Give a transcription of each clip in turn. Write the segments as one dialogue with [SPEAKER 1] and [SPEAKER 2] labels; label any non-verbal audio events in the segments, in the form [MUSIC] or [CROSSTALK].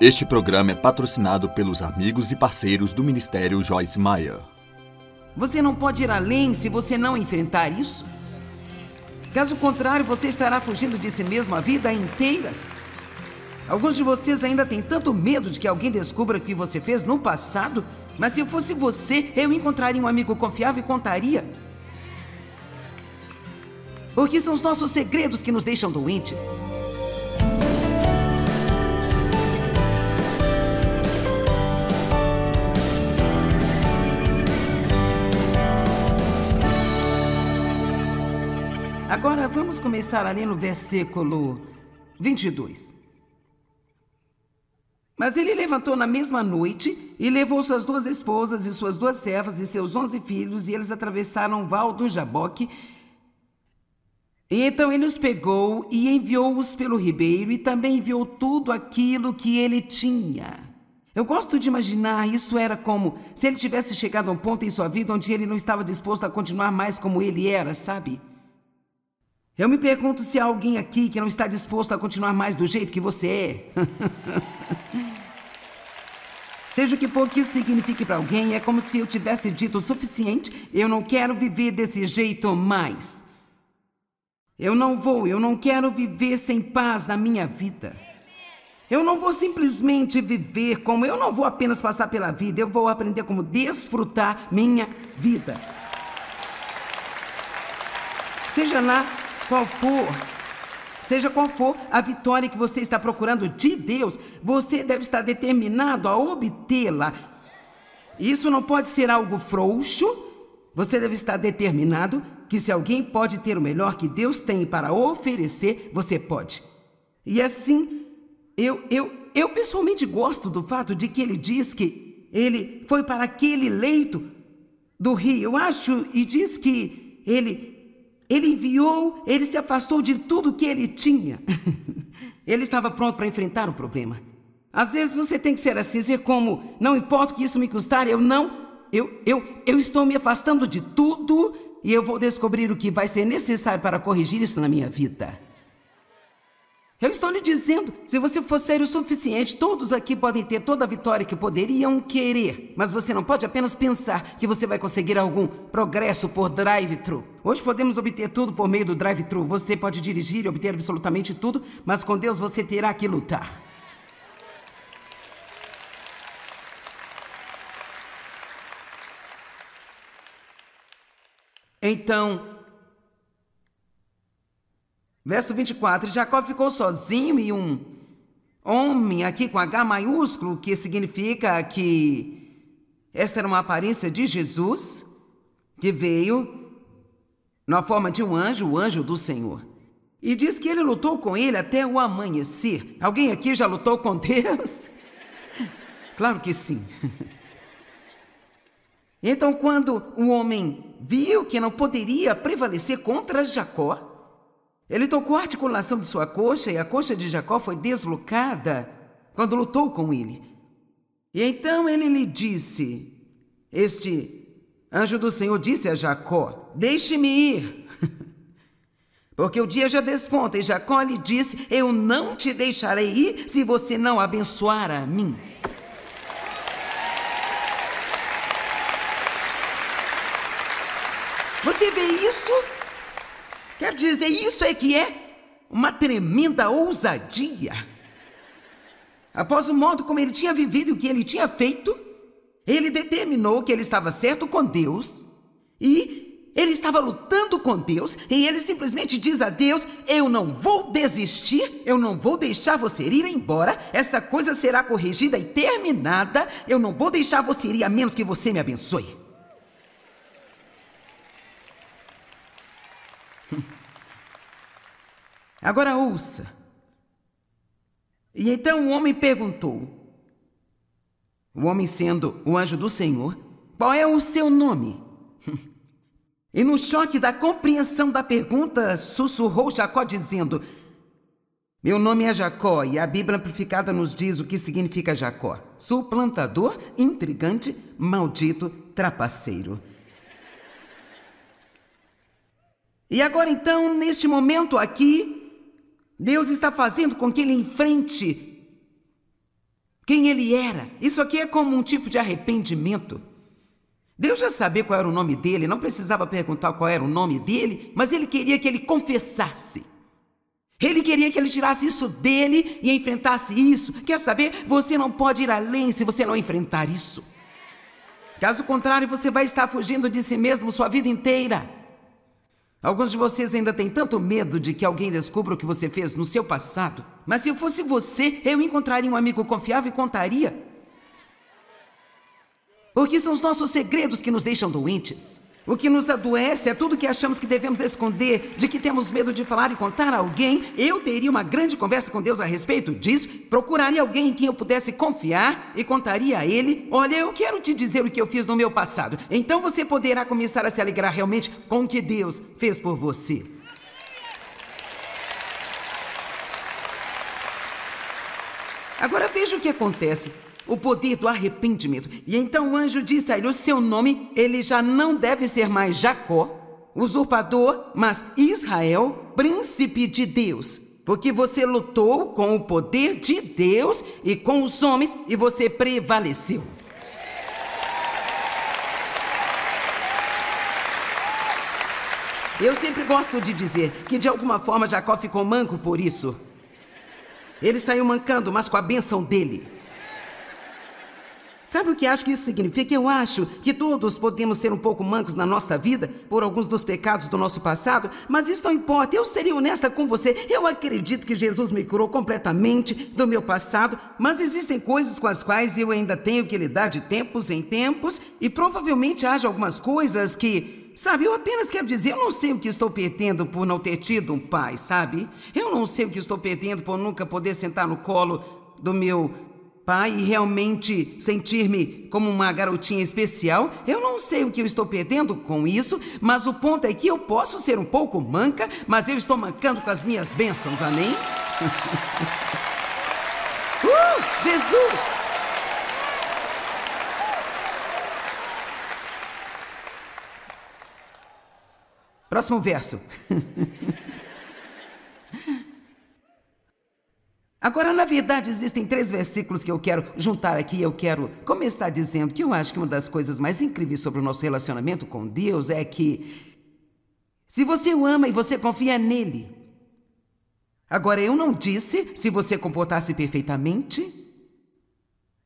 [SPEAKER 1] Este programa é patrocinado pelos amigos e parceiros do Ministério Joyce Meyer. Você não pode ir além se você não enfrentar isso. Caso contrário, você estará fugindo de si mesmo a vida inteira. Alguns de vocês ainda têm tanto medo de que alguém descubra o que você fez no passado, mas se eu fosse você, eu encontraria um amigo confiável e contaria. Porque são os nossos segredos que nos deixam doentes. Agora vamos começar ali no versículo 22. Mas ele levantou na mesma noite e levou suas duas esposas e suas duas servas e seus onze filhos, e eles atravessaram o val do Jaboque. E então ele os pegou e enviou-os pelo ribeiro, e também enviou tudo aquilo que ele tinha. Eu gosto de imaginar isso era como se ele tivesse chegado a um ponto em sua vida onde ele não estava disposto a continuar mais como ele era, sabe? Eu me pergunto se há alguém aqui que não está disposto a continuar mais do jeito que você é. [LAUGHS] Seja o que for que isso signifique para alguém, é como se eu tivesse dito o suficiente: eu não quero viver desse jeito mais. Eu não vou, eu não quero viver sem paz na minha vida. Eu não vou simplesmente viver como eu não vou apenas passar pela vida, eu vou aprender como desfrutar minha vida. Seja lá qual for, seja qual for a vitória que você está procurando de Deus, você deve estar determinado a obtê-la. Isso não pode ser algo frouxo. Você deve estar determinado que se alguém pode ter o melhor que Deus tem para oferecer, você pode. E assim, eu, eu, eu pessoalmente gosto do fato de que ele diz que ele foi para aquele leito do rio, eu acho, e diz que ele ele enviou, ele se afastou de tudo que ele tinha. [LAUGHS] ele estava pronto para enfrentar o problema. Às vezes você tem que ser assim, ser como, não importa o que isso me custar, eu não, eu, eu, eu estou me afastando de tudo e eu vou descobrir o que vai ser necessário para corrigir isso na minha vida. Eu estou lhe dizendo, se você for sério o suficiente, todos aqui podem ter toda a vitória que poderiam querer. Mas você não pode apenas pensar que você vai conseguir algum progresso por drive-thru. Hoje podemos obter tudo por meio do drive-thru. Você pode dirigir e obter absolutamente tudo, mas com Deus você terá que lutar. Então, Verso 24: Jacó ficou sozinho e um homem, aqui com H maiúsculo, que significa que esta era uma aparência de Jesus, que veio na forma de um anjo, o anjo do Senhor. E diz que ele lutou com ele até o amanhecer. Alguém aqui já lutou com Deus? [LAUGHS] Claro que sim. [LAUGHS] Então, quando o homem viu que não poderia prevalecer contra Jacó, ele tocou a articulação de sua coxa e a coxa de Jacó foi deslocada quando lutou com ele. E então ele lhe disse: Este anjo do Senhor disse a Jacó: Deixe-me ir, [LAUGHS] porque o dia já desponta. E Jacó lhe disse: Eu não te deixarei ir se você não abençoar a mim. Você vê isso? Quer dizer, isso é que é uma tremenda ousadia. Após o modo como ele tinha vivido e o que ele tinha feito, ele determinou que ele estava certo com Deus e ele estava lutando com Deus e ele simplesmente diz a Deus: Eu não vou desistir, eu não vou deixar você ir embora, essa coisa será corrigida e terminada, eu não vou deixar você ir a menos que você me abençoe. Agora ouça. E então o homem perguntou: O homem, sendo o anjo do Senhor, qual é o seu nome? [LAUGHS] e no choque da compreensão da pergunta, sussurrou Jacó, dizendo: Meu nome é Jacó, e a Bíblia amplificada nos diz o que significa Jacó: suplantador, intrigante, maldito, trapaceiro. E agora então, neste momento aqui, Deus está fazendo com que ele enfrente quem ele era. Isso aqui é como um tipo de arrependimento. Deus já sabia qual era o nome dele, não precisava perguntar qual era o nome dele, mas ele queria que ele confessasse. Ele queria que ele tirasse isso dele e enfrentasse isso. Quer saber? Você não pode ir além se você não enfrentar isso. Caso contrário, você vai estar fugindo de si mesmo sua vida inteira. Alguns de vocês ainda têm tanto medo de que alguém descubra o que você fez no seu passado. Mas se eu fosse você, eu encontraria um amigo confiável e contaria. Porque são os nossos segredos que nos deixam doentes. O que nos adoece é tudo que achamos que devemos esconder, de que temos medo de falar e contar a alguém. Eu teria uma grande conversa com Deus a respeito disso, procuraria alguém em quem eu pudesse confiar e contaria a ele: Olha, eu quero te dizer o que eu fiz no meu passado. Então você poderá começar a se alegrar realmente com o que Deus fez por você. Agora veja o que acontece o poder do arrependimento. E então o anjo disse a ele: O seu nome, ele já não deve ser mais Jacó, usurpador, mas Israel, príncipe de Deus. Porque você lutou com o poder de Deus e com os homens e você prevaleceu. Eu sempre gosto de dizer que de alguma forma Jacó ficou manco por isso. Ele saiu mancando, mas com a benção dele. Sabe o que acho que isso significa? Eu acho que todos podemos ser um pouco mancos na nossa vida por alguns dos pecados do nosso passado, mas isso não importa. Eu seria honesta com você. Eu acredito que Jesus me curou completamente do meu passado, mas existem coisas com as quais eu ainda tenho que lidar de tempos em tempos e provavelmente haja algumas coisas que Sabe, eu apenas quero dizer, eu não sei o que estou perdendo por não ter tido um pai, sabe? Eu não sei o que estou perdendo por nunca poder sentar no colo do meu pai e realmente sentir-me como uma garotinha especial, eu não sei o que eu estou perdendo com isso, mas o ponto é que eu posso ser um pouco manca, mas eu estou mancando com as minhas bênçãos, amém? [LAUGHS] uh, Jesus! Próximo verso. [LAUGHS] Agora, na verdade, existem três versículos que eu quero juntar aqui. Eu quero começar dizendo que eu acho que uma das coisas mais incríveis sobre o nosso relacionamento com Deus é que se você o ama e você confia nele. Agora, eu não disse se você comportasse perfeitamente.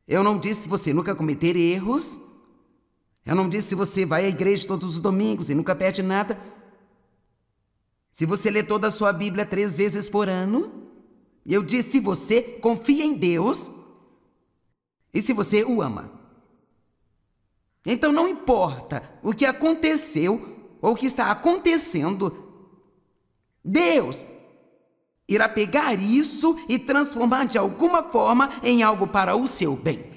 [SPEAKER 1] Eu não disse se você nunca cometer erros. Eu não disse se você vai à igreja todos os domingos e nunca perde nada. Se você lê toda a sua Bíblia três vezes por ano. Eu disse: se você confia em Deus e se você o ama. Então não importa o que aconteceu ou o que está acontecendo, Deus irá pegar isso e transformar de alguma forma em algo para o seu bem.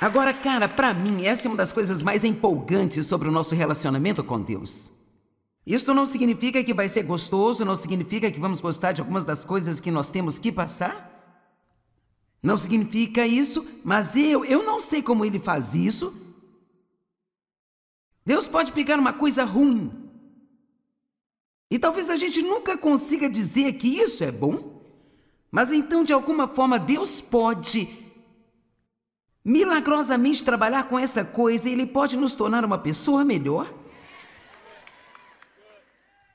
[SPEAKER 1] Agora, cara, para mim, essa é uma das coisas mais empolgantes sobre o nosso relacionamento com Deus. Isto não significa que vai ser gostoso, não significa que vamos gostar de algumas das coisas que nós temos que passar. Não significa isso, mas eu, eu não sei como ele faz isso. Deus pode pegar uma coisa ruim. E talvez a gente nunca consiga dizer que isso é bom. Mas então, de alguma forma, Deus pode milagrosamente trabalhar com essa coisa, ele pode nos tornar uma pessoa melhor?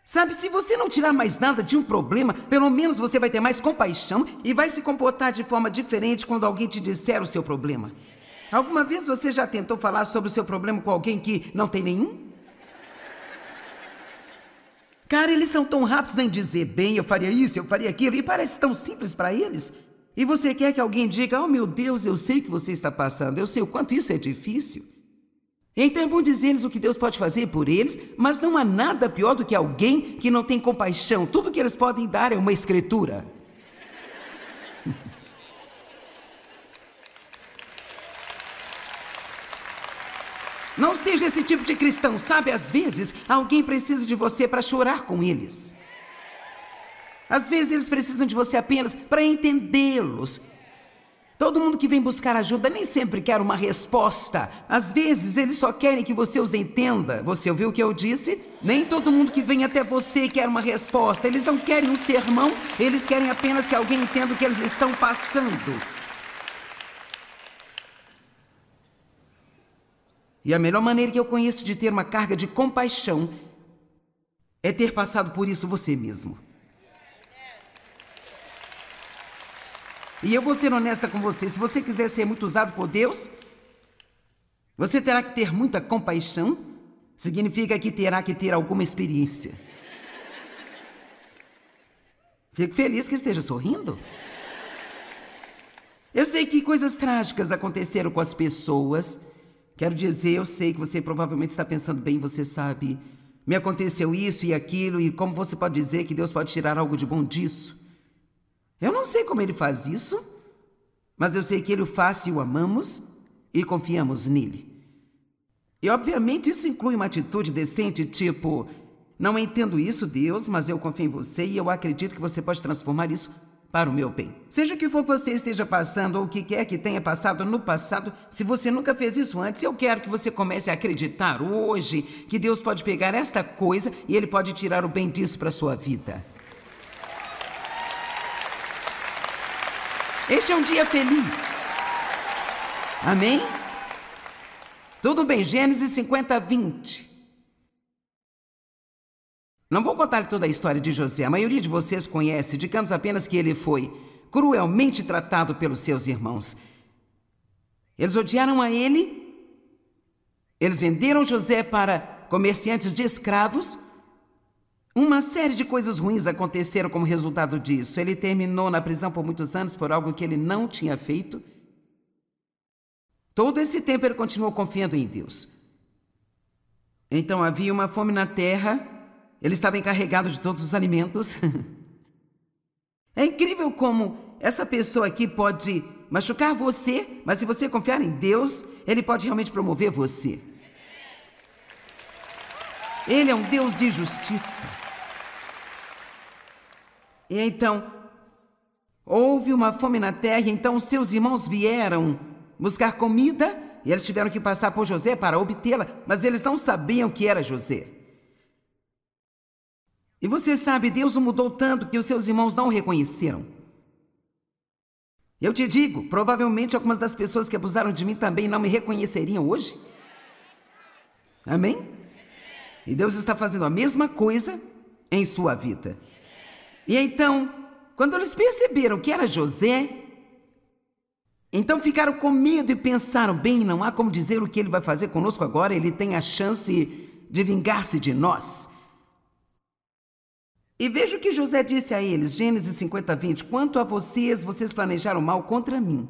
[SPEAKER 1] Sabe, se você não tirar mais nada de um problema, pelo menos você vai ter mais compaixão e vai se comportar de forma diferente quando alguém te disser o seu problema. Alguma vez você já tentou falar sobre o seu problema com alguém que não tem nenhum? Cara, eles são tão rápidos em dizer, bem, eu faria isso, eu faria aquilo, e parece tão simples para eles. E você quer que alguém diga: Oh meu Deus, eu sei o que você está passando, eu sei o quanto isso é difícil. Então é bom dizer-lhes o que Deus pode fazer por eles, mas não há nada pior do que alguém que não tem compaixão. Tudo que eles podem dar é uma escritura. Não seja esse tipo de cristão, sabe? Às vezes alguém precisa de você para chorar com eles. Às vezes eles precisam de você apenas para entendê-los. Todo mundo que vem buscar ajuda nem sempre quer uma resposta. Às vezes eles só querem que você os entenda. Você ouviu o que eu disse? Nem todo mundo que vem até você quer uma resposta. Eles não querem um sermão, eles querem apenas que alguém entenda o que eles estão passando. E a melhor maneira que eu conheço de ter uma carga de compaixão é ter passado por isso você mesmo. E eu vou ser honesta com você. Se você quiser ser muito usado por Deus, você terá que ter muita compaixão. Significa que terá que ter alguma experiência. Fico feliz que esteja sorrindo. Eu sei que coisas trágicas aconteceram com as pessoas. Quero dizer, eu sei que você provavelmente está pensando bem, você sabe. Me aconteceu isso e aquilo, e como você pode dizer que Deus pode tirar algo de bom disso? Eu não sei como ele faz isso, mas eu sei que ele o faz e o amamos e confiamos nele. E obviamente isso inclui uma atitude decente, tipo: Não entendo isso, Deus, mas eu confio em você e eu acredito que você pode transformar isso para o meu bem. Seja o que for que você esteja passando ou o que quer que tenha passado no passado, se você nunca fez isso antes, eu quero que você comece a acreditar hoje que Deus pode pegar esta coisa e Ele pode tirar o bem disso para a sua vida. Este é um dia feliz. Amém? Tudo bem, Gênesis 50, 20. Não vou contar toda a história de José, a maioria de vocês conhece, digamos apenas que ele foi cruelmente tratado pelos seus irmãos. Eles odiaram a ele, eles venderam José para comerciantes de escravos, uma série de coisas ruins aconteceram como resultado disso. Ele terminou na prisão por muitos anos por algo que ele não tinha feito. Todo esse tempo ele continuou confiando em Deus. Então havia uma fome na terra, ele estava encarregado de todos os alimentos. [LAUGHS] é incrível como essa pessoa aqui pode machucar você, mas se você confiar em Deus, ele pode realmente promover você. Ele é um Deus de justiça. E então houve uma fome na terra, então seus irmãos vieram buscar comida e eles tiveram que passar por José para obtê-la, mas eles não sabiam que era José. E você sabe, Deus o mudou tanto que os seus irmãos não o reconheceram. Eu te digo, provavelmente algumas das pessoas que abusaram de mim também não me reconheceriam hoje. Amém? E Deus está fazendo a mesma coisa em sua vida. E então, quando eles perceberam que era José, então ficaram com medo e pensaram: bem, não há como dizer o que ele vai fazer conosco agora, ele tem a chance de vingar-se de nós. E veja o que José disse a eles, Gênesis 50, 20: Quanto a vocês, vocês planejaram mal contra mim,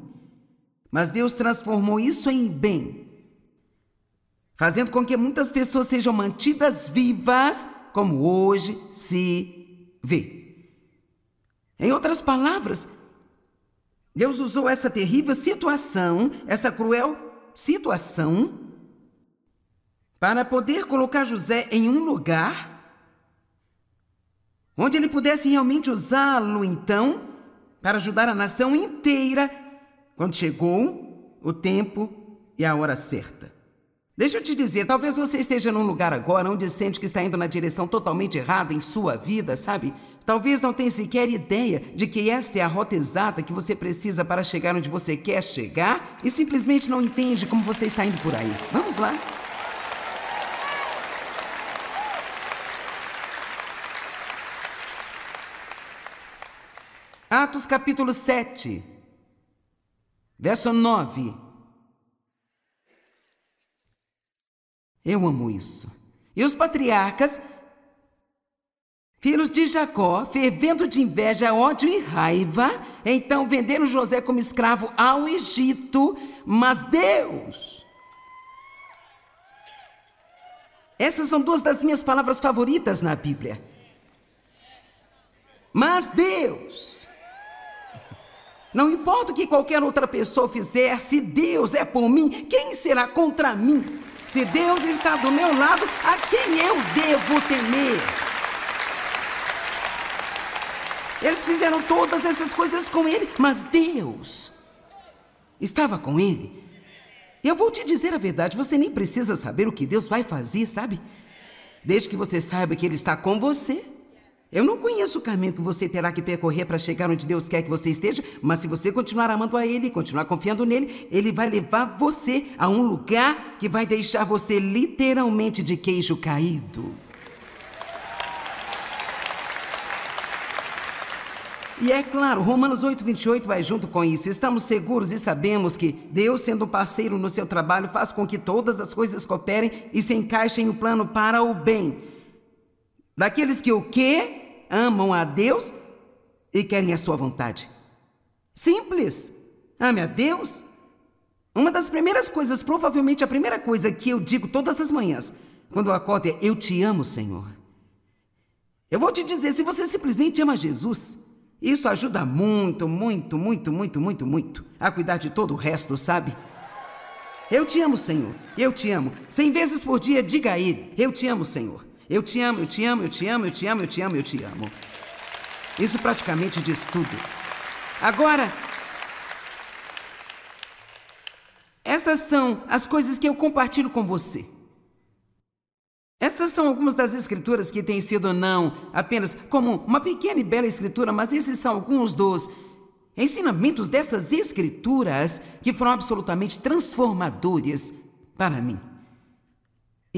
[SPEAKER 1] mas Deus transformou isso em bem, fazendo com que muitas pessoas sejam mantidas vivas, como hoje se vê. Em outras palavras, Deus usou essa terrível situação, essa cruel situação, para poder colocar José em um lugar onde ele pudesse realmente usá-lo, então, para ajudar a nação inteira quando chegou o tempo e a hora certa. Deixa eu te dizer, talvez você esteja num lugar agora onde sente que está indo na direção totalmente errada em sua vida, sabe? Talvez não tenha sequer ideia de que esta é a rota exata que você precisa para chegar onde você quer chegar e simplesmente não entende como você está indo por aí. Vamos lá? Atos capítulo 7, verso 9. Eu amo isso. E os patriarcas, filhos de Jacó, fervendo de inveja, ódio e raiva, então venderam José como escravo ao Egito, mas Deus. Essas são duas das minhas palavras favoritas na Bíblia. Mas Deus. Não importa o que qualquer outra pessoa fizer, se Deus é por mim, quem será contra mim? Se Deus está do meu lado, a quem eu devo temer? Eles fizeram todas essas coisas com ele, mas Deus estava com ele. Eu vou te dizer a verdade, você nem precisa saber o que Deus vai fazer, sabe? Desde que você saiba que ele está com você. Eu não conheço o caminho que você terá que percorrer para chegar onde Deus quer que você esteja, mas se você continuar amando a Ele, continuar confiando nele, Ele vai levar você a um lugar que vai deixar você literalmente de queijo caído. E é claro, Romanos 8, 28 vai junto com isso. Estamos seguros e sabemos que Deus, sendo parceiro no seu trabalho, faz com que todas as coisas cooperem e se encaixem em um plano para o bem daqueles que o quê? Amam a Deus e querem a sua vontade. Simples. Ame a Deus. Uma das primeiras coisas, provavelmente a primeira coisa que eu digo todas as manhãs, quando eu acordo é: Eu te amo, Senhor. Eu vou te dizer, se você simplesmente ama Jesus, isso ajuda muito, muito, muito, muito, muito, muito a cuidar de todo o resto, sabe? Eu te amo, Senhor. Eu te amo. Cem vezes por dia, diga aí Eu te amo, Senhor. Eu te amo, eu te amo, eu te amo, eu te amo, eu te amo, eu te amo. Isso praticamente diz tudo. Agora, estas são as coisas que eu compartilho com você. Estas são algumas das escrituras que têm sido não apenas como uma pequena e bela escritura, mas esses são alguns dos ensinamentos dessas escrituras que foram absolutamente transformadores para mim.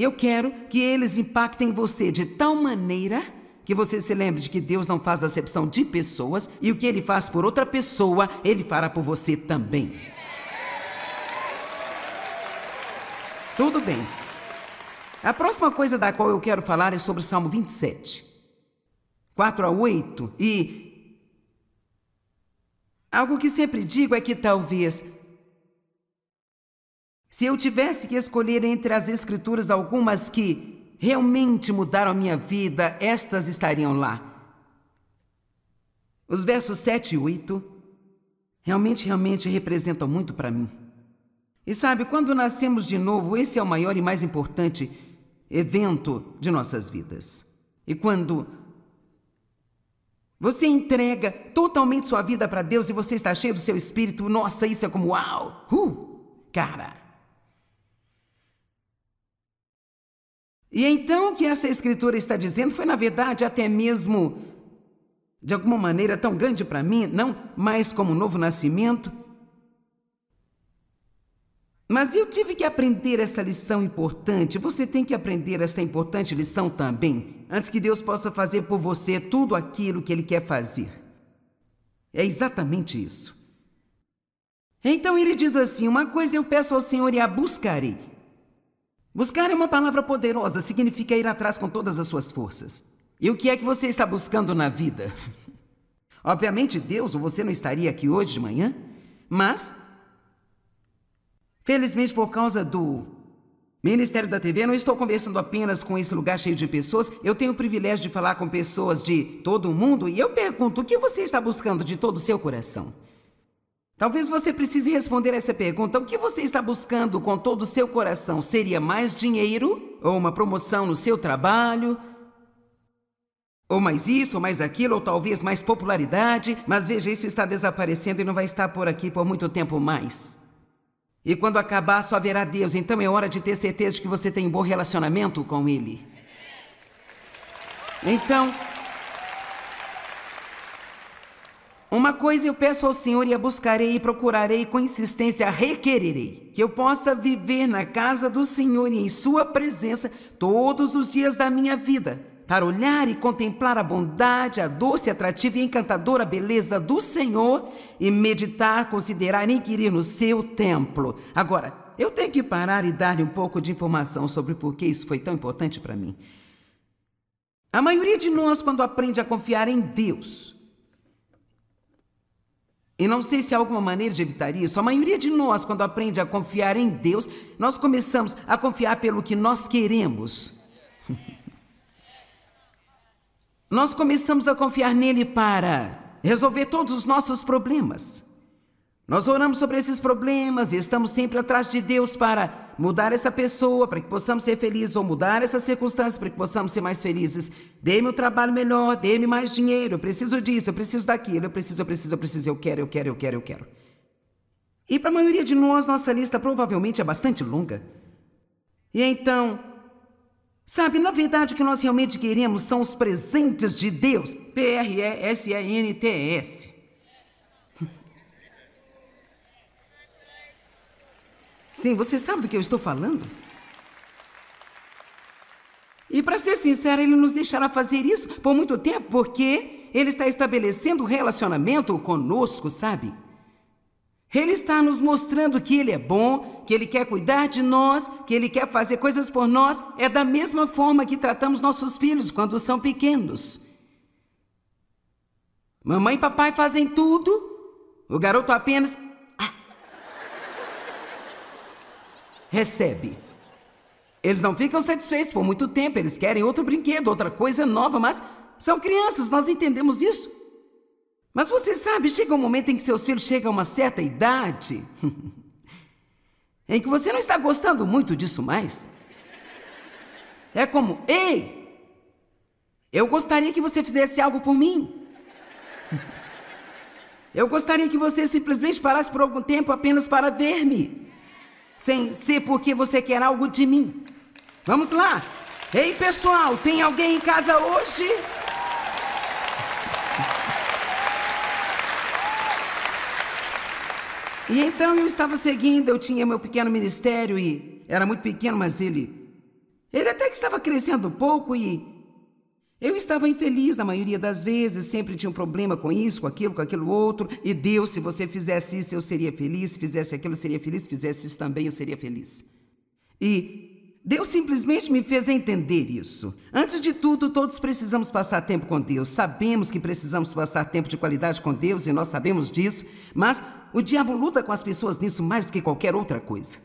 [SPEAKER 1] Eu quero que eles impactem você de tal maneira que você se lembre de que Deus não faz acepção de pessoas e o que ele faz por outra pessoa, ele fará por você também. Tudo bem. A próxima coisa da qual eu quero falar é sobre o Salmo 27, 4 a 8. E algo que sempre digo é que talvez se eu tivesse que escolher entre as escrituras algumas que realmente mudaram a minha vida, estas estariam lá. Os versos 7 e 8 realmente, realmente representam muito para mim. E sabe, quando nascemos de novo, esse é o maior e mais importante evento de nossas vidas. E quando você entrega totalmente sua vida para Deus e você está cheio do seu espírito, nossa, isso é como uau! Uh, cara, E então o que essa escritura está dizendo foi, na verdade, até mesmo de alguma maneira tão grande para mim, não mais como um novo nascimento. Mas eu tive que aprender essa lição importante. Você tem que aprender essa importante lição também, antes que Deus possa fazer por você tudo aquilo que Ele quer fazer. É exatamente isso. Então ele diz assim: Uma coisa eu peço ao Senhor e a buscarei Buscar é uma palavra poderosa, significa ir atrás com todas as suas forças. E o que é que você está buscando na vida? [LAUGHS] Obviamente, Deus, ou você não estaria aqui hoje de manhã, mas. Felizmente, por causa do Ministério da TV, não estou conversando apenas com esse lugar cheio de pessoas. Eu tenho o privilégio de falar com pessoas de todo o mundo e eu pergunto: o que você está buscando de todo o seu coração? Talvez você precise responder essa pergunta: o que você está buscando com todo o seu coração? Seria mais dinheiro? Ou uma promoção no seu trabalho? Ou mais isso, ou mais aquilo, ou talvez mais popularidade, mas veja, isso está desaparecendo e não vai estar por aqui por muito tempo mais. E quando acabar, só haverá Deus, então é hora de ter certeza de que você tem um bom relacionamento com Ele. Então, Uma coisa eu peço ao Senhor e a buscarei e procurarei com insistência, requererei, que eu possa viver na casa do Senhor e em Sua presença todos os dias da minha vida, para olhar e contemplar a bondade, a doce, atrativa e encantadora beleza do Senhor e meditar, considerar e inquirir no seu templo. Agora, eu tenho que parar e dar-lhe um pouco de informação sobre por que isso foi tão importante para mim. A maioria de nós, quando aprende a confiar em Deus, e não sei se há alguma maneira de evitar isso. A maioria de nós, quando aprende a confiar em Deus, nós começamos a confiar pelo que nós queremos. [LAUGHS] nós começamos a confiar nele para resolver todos os nossos problemas. Nós oramos sobre esses problemas e estamos sempre atrás de Deus para mudar essa pessoa, para que possamos ser felizes, ou mudar essa circunstância, para que possamos ser mais felizes. Dê-me um trabalho melhor, dê-me mais dinheiro, eu preciso disso, eu preciso daquilo, eu preciso, eu preciso, eu preciso, eu quero, eu quero, eu quero, eu quero. E para a maioria de nós, nossa lista provavelmente é bastante longa. E então, Sabe, na verdade, o que nós realmente queremos são os presentes de Deus. P-R-E-S-E-N-T-S. Sim, você sabe do que eu estou falando? E para ser sincera, ele nos deixará fazer isso por muito tempo, porque ele está estabelecendo um relacionamento conosco, sabe? Ele está nos mostrando que ele é bom, que ele quer cuidar de nós, que ele quer fazer coisas por nós. É da mesma forma que tratamos nossos filhos quando são pequenos. Mamãe e papai fazem tudo. O garoto apenas recebe. Eles não ficam satisfeitos por muito tempo, eles querem outro brinquedo, outra coisa nova, mas são crianças, nós entendemos isso. Mas você sabe, chega um momento em que seus filhos chegam a uma certa idade [LAUGHS] em que você não está gostando muito disso mais. É como, ei, eu gostaria que você fizesse algo por mim. [LAUGHS] Eu gostaria que você simplesmente parasse por algum tempo apenas para ver-me sem ser porque você quer algo de mim. Vamos lá. Ei, pessoal, tem alguém em casa hoje? E então eu estava seguindo, eu tinha meu pequeno ministério e era muito pequeno, mas ele ele até que estava crescendo um pouco e eu estava infeliz na maioria das vezes, sempre tinha um problema com isso, com aquilo, com aquilo outro. E Deus, se você fizesse isso, eu seria feliz, se fizesse aquilo, eu seria feliz, se fizesse isso também, eu seria feliz. E Deus simplesmente me fez entender isso. Antes de tudo, todos precisamos passar tempo com Deus. Sabemos que precisamos passar tempo de qualidade com Deus e nós sabemos disso, mas o diabo luta com as pessoas nisso mais do que qualquer outra coisa.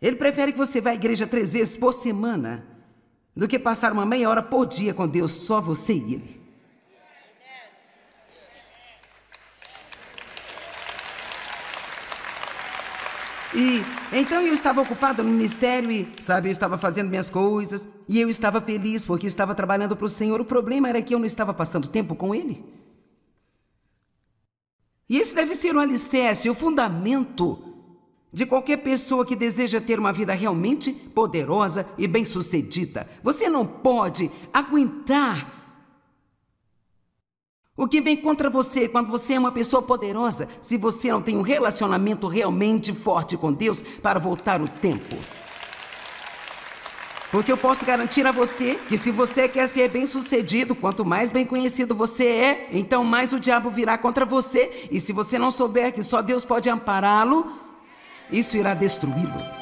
[SPEAKER 1] Ele prefere que você vá à igreja três vezes por semana do que passar uma meia hora por dia com Deus, só você e Ele. E então eu estava ocupado no ministério e, sabe, eu estava fazendo minhas coisas e eu estava feliz porque estava trabalhando para o Senhor. O problema era que eu não estava passando tempo com Ele. E esse deve ser o alicerce, o fundamento de qualquer pessoa que deseja ter uma vida realmente poderosa e bem-sucedida. Você não pode aguentar o que vem contra você quando você é uma pessoa poderosa, se você não tem um relacionamento realmente forte com Deus para voltar o tempo. Porque eu posso garantir a você que se você quer ser bem-sucedido, quanto mais bem conhecido você é, então mais o diabo virá contra você, e se você não souber que só Deus pode ampará-lo, isso irá destruí-lo.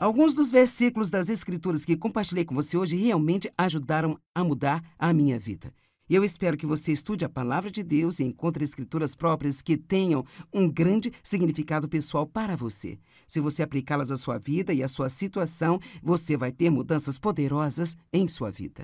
[SPEAKER 1] Alguns dos versículos das Escrituras que compartilhei com você hoje realmente ajudaram a mudar a minha vida. E eu espero que você estude a palavra de Deus e encontre escrituras próprias que tenham um grande significado pessoal para você. Se você aplicá-las à sua vida e à sua situação, você vai ter mudanças poderosas em sua vida.